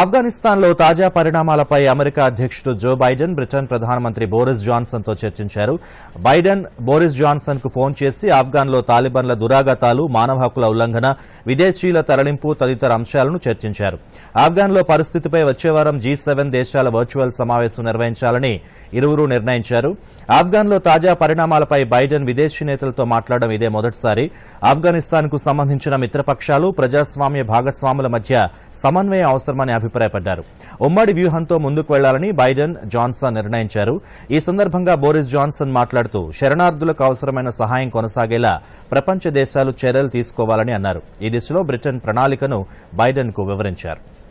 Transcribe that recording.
ఆఫ్ఘనిస్తాన్లో తాజా పరిణామాలపై అమెరికా అధ్యక్షుడు జో బైడెన్ బ్రిటన్ ప్రధానమంత్రి బోరిస్ జాన్సన్తో చర్చించారు బైడెన్ బోరిస్ జాన్సన్కు ఫోన్ చేసి ఆఫ్ఘాన్లో తాలిబాన్ల దురాగతాలు మానవ హక్కుల ఉల్లంఘన విదేశీయుల తరలింపు తదితర అంశాలను చర్చించారు లో పరిస్థితిపై వచ్చేవారం జీ సెవెన్ దేశాల వర్చువల్ సమావేశం నిర్వహించాలని ఇరువురు నిర్ణయించారు లో తాజా పరిణామాలపై బైడెన్ విదేశీ నేతలతో మాట్లాడడం ఇదే మొదటిసారి ఆఫ్ఘనిస్తాన్కు సంబంధించిన మిత్రపక్షాలు ప్రజాస్వామ్య భాగస్వాముల మధ్య సమన్వయం అవసరమని అభిప్రాయపడ్డారు ఉమ్మడి వ్యూహంతో ముందుకు వెళ్లాలని బైడెన్ జాన్సన్ నిర్ణయించారు ఈ సందర్భంగా బోరిస్ జాన్సన్ మాట్లాడుతూ శరణార్థులకు అవసరమైన సహాయం కొనసాగేలా ప్రపంచ దేశాలు చర్యలు తీసుకోవాలని అన్నారు ఈ దిశలో బ్రిటన్ ప్రణాళికను కు వివరించారు